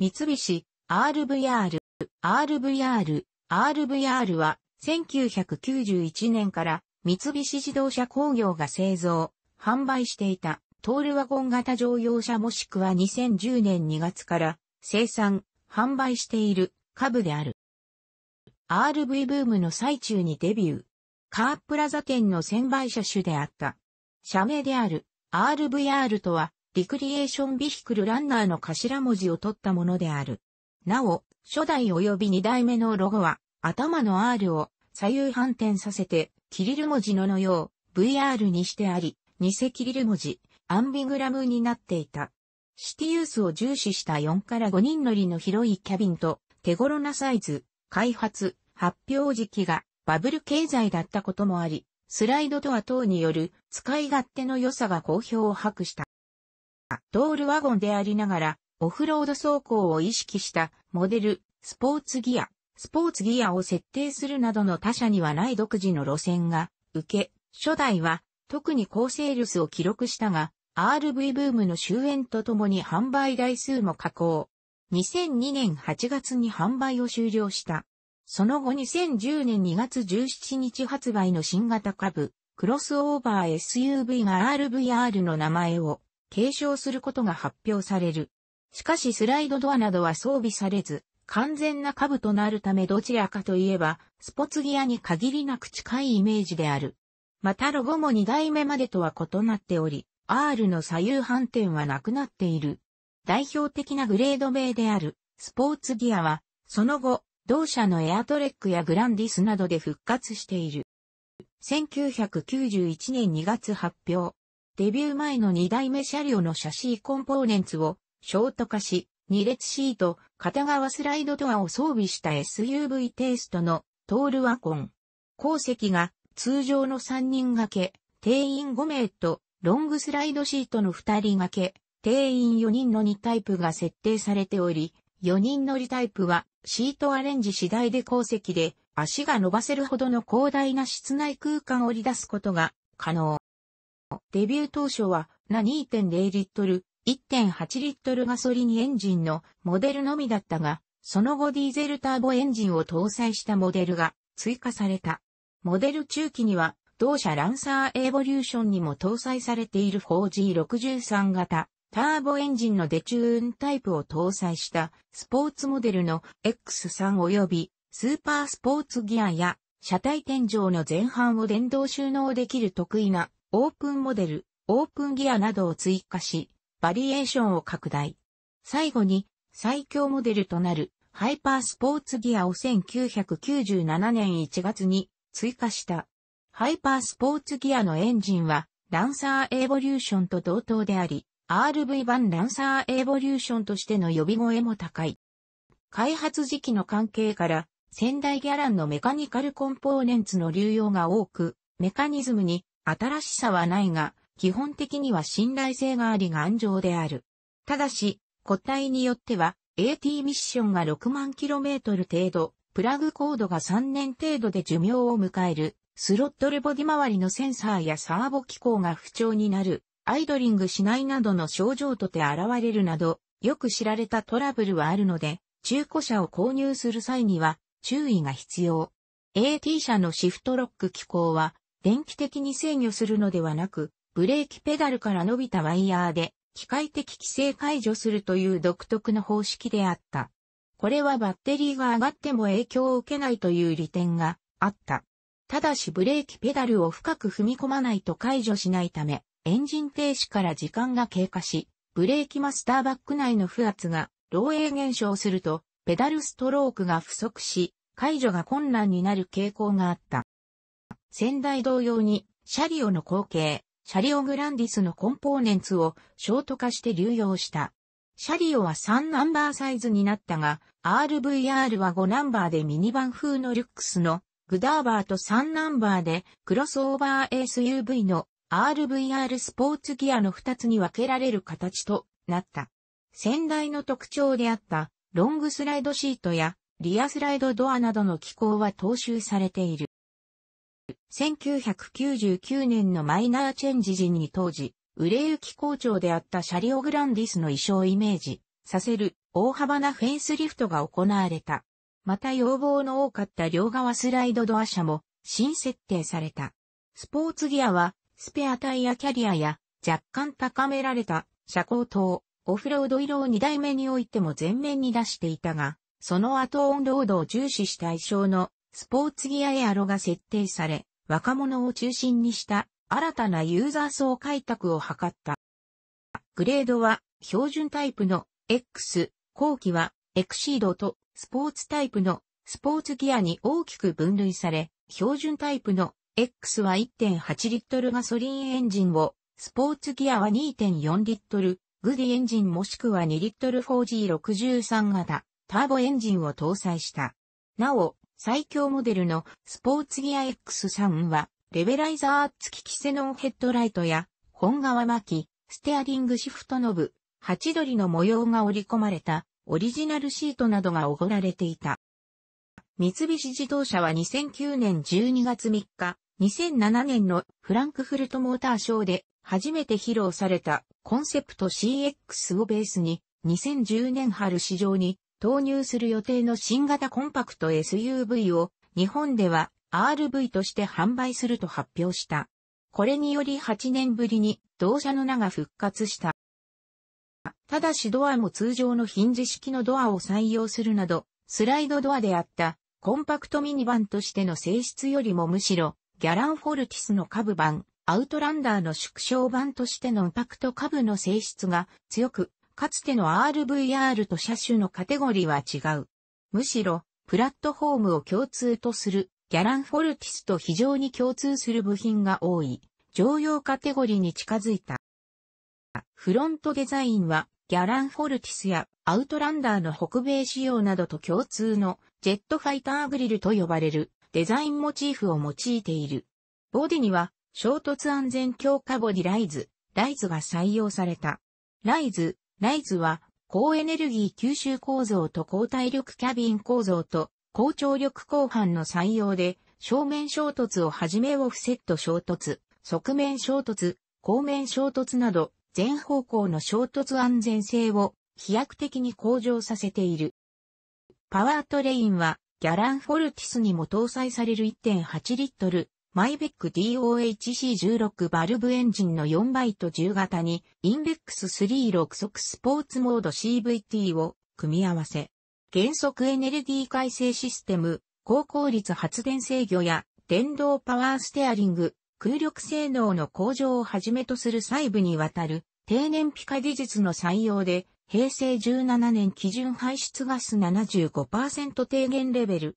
三菱、RVR、RVR、RVR は、1991年から三菱自動車工業が製造、販売していた、トールワゴン型乗用車もしくは2010年2月から生産、販売している株である。RV ブームの最中にデビュー。カープラザ店の専売車種であった。社名である RVR とはリクリエーションビヒクルランナーの頭文字を取ったものである。なお、初代及び二代目のロゴは、頭の R を左右反転させて、キリル文字ののよう、VR にしてあり、偽キリル文字、アンビグラムになっていた。シティユースを重視した4から5人乗りの広いキャビンと、手頃なサイズ、開発、発表時期がバブル経済だったこともあり、スライドドア等による使い勝手の良さが好評を博した。ドールワゴンでありながら、オフロード走行を意識したモデル、スポーツギア、スポーツギアを設定するなどの他社にはない独自の路線が受け、初代は特に高セールスを記録したが、RV ブームの終焉とともに販売台数も加工。2002年8月に販売を終了した。その後2010年2月17日発売の新型株、クロスオーバー SUV が RVR の名前を継承することが発表される。しかしスライドドアなどは装備されず、完全な株となるためどちらかといえば、スポツギアに限りなく近いイメージである。またロゴも2代目までとは異なっており、R の左右反転はなくなっている。代表的なグレード名である、スポーツギアは、その後、同社のエアトレックやグランディスなどで復活している。1991年2月発表、デビュー前の2代目車両のシャシーコンポーネンツをショート化し、2列シート、片側スライドドアを装備した SUV テイストのトールワコン。後席が通常の3人掛け、定員5名とロングスライドシートの2人掛け、定員4人の2タイプが設定されており、4人乗りタイプはシートアレンジ次第で後席で足が伸ばせるほどの広大な室内空間を織り出すことが可能。デビュー当初は、な2.0リットル、1.8リットルガソリンエンジンのモデルのみだったが、その後ディーゼルターボエンジンを搭載したモデルが追加された。モデル中期には、同社ランサーエボリューションにも搭載されている 4G63 型ターボエンジンのデチューンタイプを搭載したスポーツモデルの X3 及びスーパースポーツギアや車体天井の前半を電動収納できる得意なオープンモデル、オープンギアなどを追加し、バリエーションを拡大。最後に、最強モデルとなるハイパースポーツギアを1997年1月に追加した。ハイパースポーツギアのエンジンは、ランサーエボリューションと同等であり、RV 版ランサーエボリューションとしての呼び声も高い。開発時期の関係から、仙台ギャランのメカニカルコンポーネンツの流用が多く、メカニズムに新しさはないが、基本的には信頼性があり頑丈である。ただし、個体によっては、AT ミッションが6万キロメートル程度、プラグコードが3年程度で寿命を迎える、スロットルボディ周りのセンサーやサーボ機構が不調になる、アイドリングしないなどの症状とて現れるなど、よく知られたトラブルはあるので、中古車を購入する際には注意が必要。AT 車のシフトロック機構は電気的に制御するのではなく、ブレーキペダルから伸びたワイヤーで機械的規制解除するという独特の方式であった。これはバッテリーが上がっても影響を受けないという利点があった。ただしブレーキペダルを深く踏み込まないと解除しないため、エンジン停止から時間が経過し、ブレーキマスターバック内の負圧が漏洩減少すると、ペダルストロークが不足し、解除が困難になる傾向があった。先代同様に、シャリオの後継、シャリオグランディスのコンポーネンツをショート化して流用した。シャリオは3ナンバーサイズになったが、RVR は5ナンバーでミニバン風のルックスのグダーバーと3ナンバーでクロスオーバー SUV の RVR スポーツギアの2つに分けられる形となった。先代の特徴であったロングスライドシートやリアスライドドアなどの機構は踏襲されている。1999年のマイナーチェンジ時に当時、売れ行き好調であったシャリオグランディスの衣装をイメージさせる大幅なフェンスリフトが行われた。また要望の多かった両側スライドドア車も新設定された。スポーツギアはスペアタイヤキャリアや若干高められた車高等、オフロード色を2台目においても前面に出していたが、その後オンロードを重視した衣装のスポーツギアエアロが設定され、若者を中心にした新たなユーザー層開拓を図った。グレードは標準タイプの X、後期はエクシードとスポーツタイプのスポーツギアに大きく分類され、標準タイプの X は1.8リットルガソリンエンジンを、スポーツギアは2.4リットル、グディエンジンもしくは2リットル 4G63 型ターボエンジンを搭載した。なお、最強モデルのスポーツギア X3 は、レベライザー付きキセノンヘッドライトや、本革巻き、ステアリングシフトノブ、ハチドリの模様が織り込まれた、オリジナルシートなどがおごられていた。三菱自動車は2009年12月3日、2007年のフランクフルトモーターショーで初めて披露されたコンセプト CX をベースに2010年春市場に投入する予定の新型コンパクト SUV を日本では RV として販売すると発表した。これにより8年ぶりに同社の名が復活した。ただしドアも通常のヒンジ式のドアを採用するなど、スライドドアであったコンパクトミニバンとしての性質よりもむしろ、ギャランフォルティスの株版、アウトランダーの縮小版としてのインパクト株の性質が強くかつての RVR と車種のカテゴリーは違う。むしろ、プラットフォームを共通とする、ギャランフォルティスと非常に共通する部品が多い、常用カテゴリーに近づいた。フロントデザインは、ギャランフォルティスやアウトランダーの北米仕様などと共通のジェットファイターグリルと呼ばれるデザインモチーフを用いている。ボディには衝突安全強化ボディライズ、ライズが採用された。ライズ、ライズは、高エネルギー吸収構造と高体力キャビン構造と高張力後半の採用で、正面衝突をはじめオフセット衝突、側面衝突、後面衝突など、全方向の衝突安全性を飛躍的に向上させている。パワートレインは、ギャランフォルティスにも搭載される1.8リットルマイベック DOHC16 バルブエンジンの4ト1 0型に、インデックス36速スポーツモード CVT を組み合わせ、原則エネルギー改正システム、高効率発電制御や電動パワーステアリング、空力性能の向上をはじめとする細部にわたる低燃費化技術の採用で、平成17年基準排出ガス75%低減レベル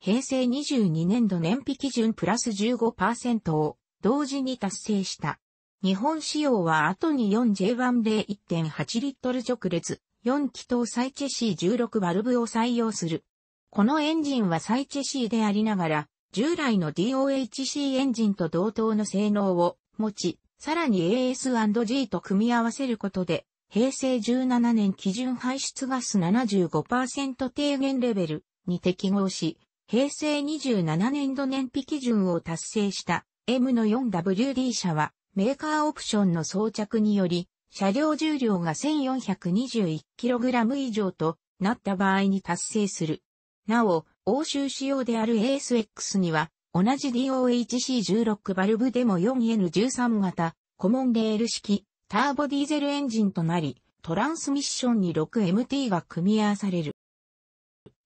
平成22年度燃費基準プラス15%を同時に達成した。日本仕様は後に 4J1 で1.8リットル直列、4気筒サイチェシー16バルブを採用する。このエンジンはサイチェシーでありながら、従来の DOHC エンジンと同等の性能を持ち、さらに AS&G と組み合わせることで、平成17年基準排出ガス75%低減レベルに適合し、平成27年度燃費基準を達成した M の 4WD 車はメーカーオプションの装着により車両重量が 1421kg 以上となった場合に達成する。なお、欧州仕様である ASX には同じ DOHC16 バルブでも 4N13 型コモンレール式ターボディーゼルエンジンとなりトランスミッションに 6MT が組み合わされる。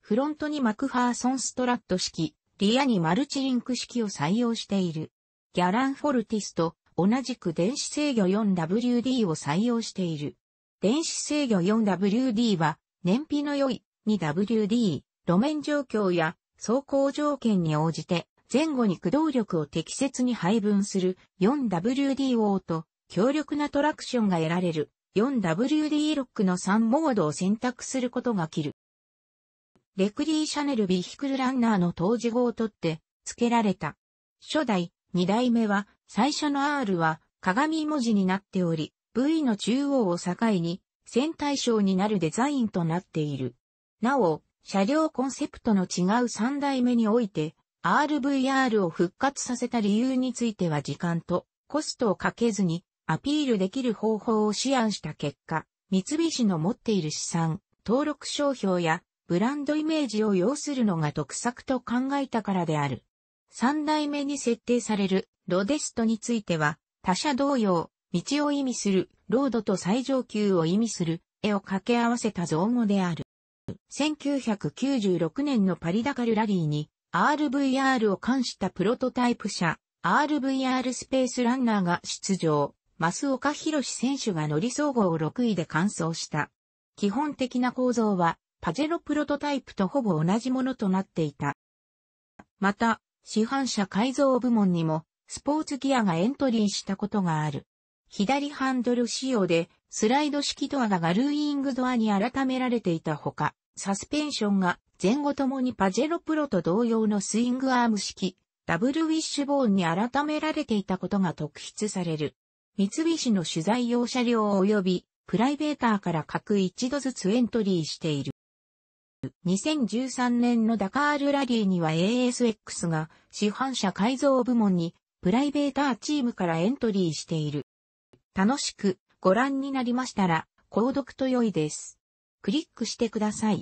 フロントにマクファーソンストラット式、リアにマルチリンク式を採用している。ギャラン・フォルティスと同じく電子制御 4WD を採用している。電子制御 4WD は燃費の良い 2WD、路面状況や走行条件に応じて前後に駆動力を適切に配分する 4WDO と強力なトラクションが得られる 4WD ロックの3モードを選択することができる。レクリー・シャネル・ビヒクル・ランナーの当時号を取って付けられた。初代、二代目は、最初の R は鏡文字になっており、V の中央を境に、線対称になるデザインとなっている。なお、車両コンセプトの違う三代目において、RVR を復活させた理由については時間とコストをかけずにアピールできる方法を試案した結果、三菱の持っている資産、登録商標やブランドイメージを要するのが得策と考えたからである。三代目に設定されるロデストについては、他社同様、道を意味するロードと最上級を意味する絵を掛け合わせた造語である。1996年のパリダカルラリーに RVR を冠したプロトタイプ車 RVR スペースランナーが出場。増岡博選手が乗り総合6位で完走した。基本的な構造はパジェロプロトタイプとほぼ同じものとなっていた。また、市販車改造部門にも、スポーツギアがエントリーしたことがある。左ハンドル仕様で、スライド式ドアがガルーイングドアに改められていたほか、サスペンションが前後ともにパジェロプロと同様のスイングアーム式、ダブルウィッシュボーンに改められていたことが特筆される。三菱の取材用車両及びプライベーターから各一度ずつエントリーしている。2013年のダカールラリーには ASX が市販車改造部門にプライベーターチームからエントリーしている。楽しくご覧になりましたら、購読と良いです。クリックしてください。